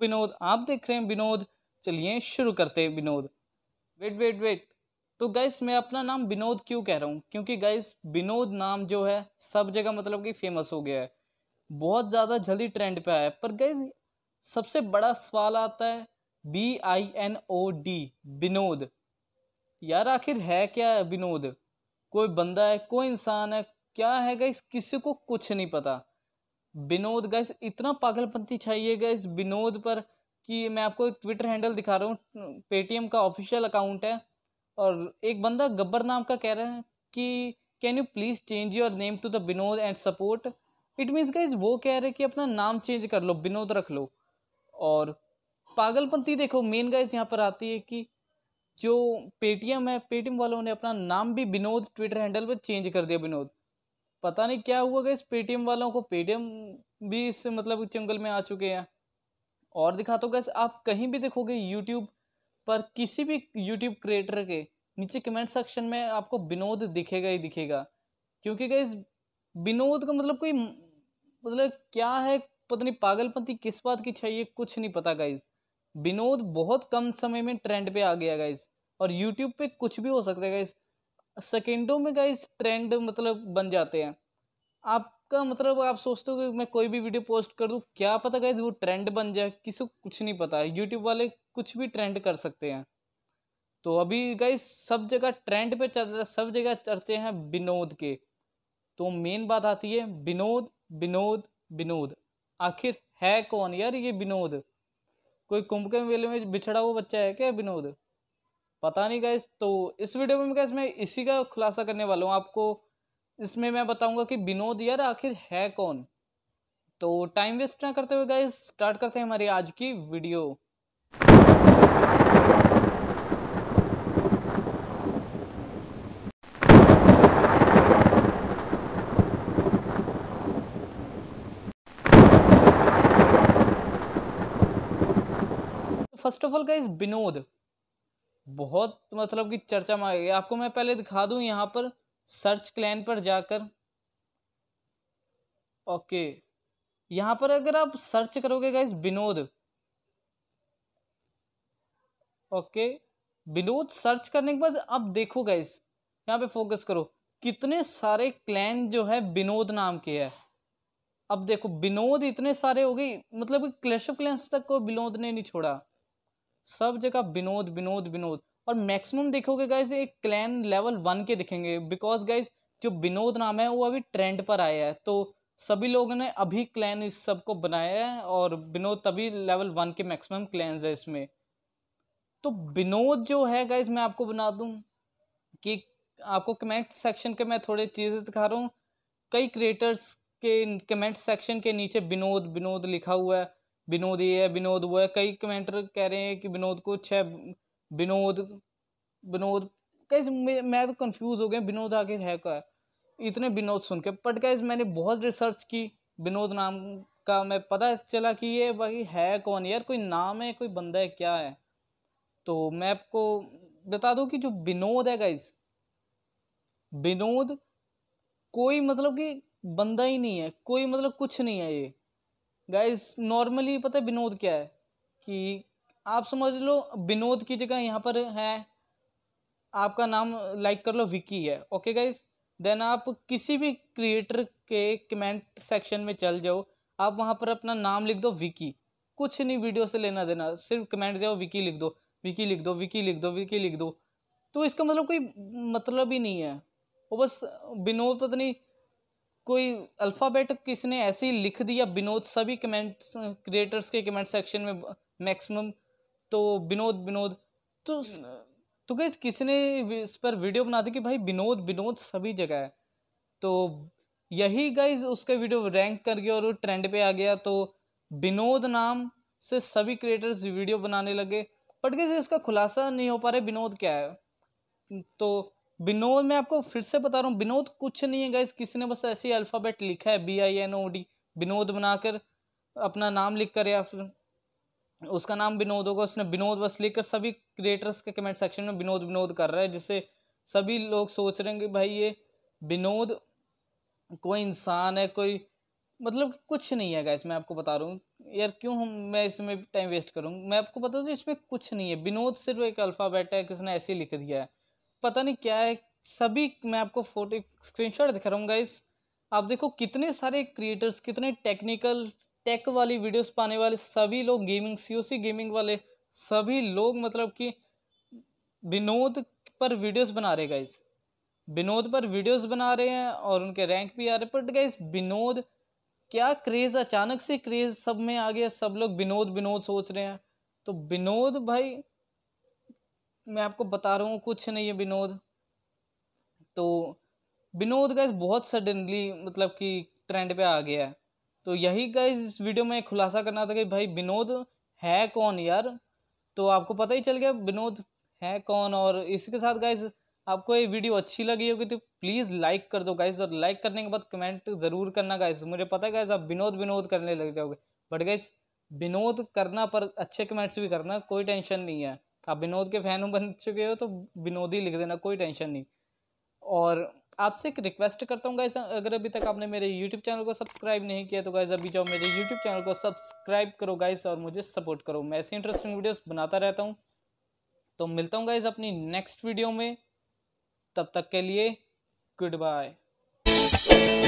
विनोद आप देख रहे हैं विनोद चलिए शुरू करते हैं विनोद वेट वेट वेट तो गाइस मैं अपना नाम विनोद क्यों कह रहा हूँ क्योंकि गाइस विनोद नाम जो है सब जगह मतलब कि फेमस हो गया है बहुत ज़्यादा जल्दी ट्रेंड पे आया है पर गाइस सबसे बड़ा सवाल आता है B I N O D Vinod यार आखिर है क्या विनोद कोई बंदा है कोई इंसान है क्या है गाइस किसी को कुछ नहीं पता विनोद गैस इतना पागलपंथी छाइए गैस विनोद पर कि मैं आपको ट्विटर हैंडल दिखा रहा हूँ पेटीएम का ऑफिशियल अकाउंट है और एक बंदा गब्बर नाम का कह रहा है कि can you please change your name to the Vinod and support it means guys वो कह रहे कि अपना नाम चेंज कर लो विनोद रख लो और पागलपंथी देखो मेन गैस यहाँ पर आती है कि जो पेटीएम है पेटीएम वालों ने अपना नाम भी विनोद ट्विटर हैंडल पर चेंज कर दिया विनोद पता नहीं क्या हुआ गया पेटीएम वालों को पेटीएम भी इससे मतलब चंगल में आ चुके हैं और दिखा तो कैसे आप कहीं भी देखोगे यूट्यूब पर किसी भी यूट्यूब क्रिएटर के नीचे कमेंट सेक्शन में आपको विनोद दिखेगा ही दिखेगा क्योंकि गैस विनोद का मतलब कोई मतलब क्या है पता नहीं पागलपंती किस बात की चाहिए कुछ नहीं पता गाइज विनोद बहुत कम समय में ट्रेंड पे आ गया गाइज और यूट्यूब पे कुछ भी हो सकता है गाइज़ सेकेंडों में गाइज ट्रेंड मतलब बन जाते हैं आपका मतलब आप सोचते हो कि मैं कोई भी वीडियो पोस्ट कर दूँ क्या पता गाइज वो ट्रेंड बन जाए किसी को कुछ नहीं पता यूट्यूब वाले कुछ भी ट्रेंड कर सकते हैं तो अभी गाइज सब जगह ट्रेंड पे चल रहा है सब जगह चर्चे हैं विनोद के तो मेन बात आती है विनोद विनोद विनोद आखिर है कौन यार ये विनोद कोई कुंभ के मेले में बिछड़ा हुआ बच्चा है क्या विनोद पता नहीं गैस तो इस वीडियो में गैस मैं इसी का खुलासा करने वाला हूँ आपको इसमें मैं बताऊँगा कि विनोद यार आखिर है कौन तो टाइम वेस्ट ना करते हुए गैस स्टार्ट करते हैं हमारी आज की video first of all guys Vinod बहुत मतलब कि चर्चा में आ गई आपको मैं पहले दिखा दूं यहाँ पर सर्च क्लैन पर जाकर ओके यहाँ पर अगर आप सर्च करोगे guys Vinod okay Vinod search करने के बाद आप देखो गाइस यहाँ पे फोकस करो कितने सारे क्लैन जो है विनोद नाम के है अब देखो विनोद इतने सारे हो गए मतलब क्लैश ऑफ क्लैंस तक को विनोद ने नहीं छोड़ा सब जगह विनोद विनोद विनोद और मैक्सिमम देखोगे गाइज एक क्लैन लेवल वन के दिखेंगे बिकॉज गाइज जो विनोद नाम है वो अभी ट्रेंड पर आया है तो सभी लोगों ने अभी क्लैन इस सब को बनाया है और विनोद तभी लेवल वन के मैक्सिमम क्लैन है इसमें तो विनोद जो है गाइज मैं आपको बना दूँ कि आपको कमेंट सेक्शन के मैं थोड़ी चीज़ें दिखा रहा हूँ कई क्रिएटर्स के कमेंट सेक्शन के नीचे विनोद विनोद लिखा हुआ है विनोद ये है विनोद वो है कई कमेंटर कह रहे हैं कि विनोद को अच्छा है विनोद विनोद कैसे मैं तो कंफ्यूज हो गया विनोद आखिर है क्या इतने विनोद सुन के बट गाइज मैंने बहुत रिसर्च की विनोद नाम का मैं पता चला कि ये भाई है कौन यार कोई नाम है कोई बंदा है क्या है तो मैं आपको बता दूं कि जो विनोद है गाइज विनोद कोई मतलब कि बंदा ही नहीं है कोई मतलब कुछ नहीं है ये गाइस नॉर्मली पता है विनोद क्या है कि आप समझ लो विनोद की जगह यहाँ पर है आपका नाम लाइक कर लो विकी है ओके गाइस देन आप किसी भी क्रिएटर के कमेंट सेक्शन में चल जाओ आप वहाँ पर अपना नाम लिख दो विकी कुछ नहीं वीडियो से लेना देना सिर्फ कमेंट जाओ विकी लिख दो विकी लिख दो विकी लिख दो विकी लिख दो तो इसका मतलब कोई मतलब ही नहीं है वो बस विनोद पता नहीं कोई अल्फ़ाबेट किसने ऐसे ही लिख दिया विनोद सभी कमेंट्स क्रिएटर्स के कमेंट सेक्शन में मैक्सिमम तो विनोद विनोद तो तो गैस किसने इस पर वीडियो बना दी कि भाई विनोद विनोद सभी जगह है तो यही गाइज उसका वीडियो रैंक कर गया और वो ट्रेंड पे आ गया तो विनोद नाम से सभी क्रिएटर्स वीडियो बनाने लगे बट गैस इसका खुलासा नहीं हो पा रहा विनोद क्या है तो विनोद मैं आपको फिर से बता रहा हूँ विनोद कुछ नहीं है गाइज किसी ने बस ऐसे अल्फ़ाबेट लिखा है B I N O D Vinod बनाकर अपना नाम लिख कर या फिर उसका नाम विनोद होगा उसने विनोद बस लिख कर सभी क्रिएटर्स के कमेंट सेक्शन में विनोद विनोद कर रहा है जिससे सभी लोग सोच रहे हैं कि भाई ये विनोद कोई इंसान है कोई मतलब कुछ नहीं है गाइस मैं आपको बता रहा हूँ यार क्यों हम मैं इसमें टाइम वेस्ट करूँ मैं आपको बता दूँ इसमें कुछ नहीं है विनोद सिर्फ एक अल्फ़ाबेट है किसने ऐसे लिख दिया है पता नहीं क्या है सभी मैं आपको फोटो स्क्रीनशॉट दिखा रहा हूँ गाइस आप देखो कितने सारे क्रिएटर्स कितने टेक्निकल टेक वाली वीडियोस पाने वाले सभी लोग गेमिंग सीओसी गेमिंग वाले सभी लोग मतलब कि विनोद पर वीडियोस बना रहे गाइस विनोद पर वीडियोस बना रहे हैं और उनके रैंक भी आ रहे बट गाइस विनोद क्या क्रेज़ अचानक से क्रेज़ सब में आ गया सब लोग विनोद विनोद सोच रहे हैं तो विनोद भाई मैं आपको बता रहा हूँ कुछ नहीं है विनोद तो विनोद गाइज बहुत सडनली मतलब कि ट्रेंड पे आ गया है तो यही गाइज इस वीडियो में खुलासा करना था कि भाई विनोद है कौन यार तो आपको पता ही चल गया विनोद है कौन और इसके साथ गाइज आपको ये वीडियो अच्छी लगी होगी तो प्लीज़ लाइक कर दो गाइज और लाइक करने के बाद कमेंट ज़रूर करना गाइज मुझे पता है गाइज आप विनोद विनोद करने लग जाओगे बट गाइज विनोद करना पर अच्छे कमेंट्स भी करना कोई टेंशन नहीं है आप विनोद के फ़ैन बन चुके हो तो विनोद ही लिख देना कोई टेंशन नहीं और आपसे एक रिक्वेस्ट करता हूँ गाइज अगर अभी तक आपने मेरे यूट्यूब चैनल को सब्सक्राइब नहीं किया तो गाइज अभी जाओ मेरे यूट्यूब चैनल को सब्सक्राइब करो गाइज और मुझे सपोर्ट करो मैं ऐसे इंटरेस्टिंग वीडियोस बनाता रहता हूँ तो मिलता हूँ गाइज अपनी नेक्स्ट वीडियो में तब तक के लिए गुड बाय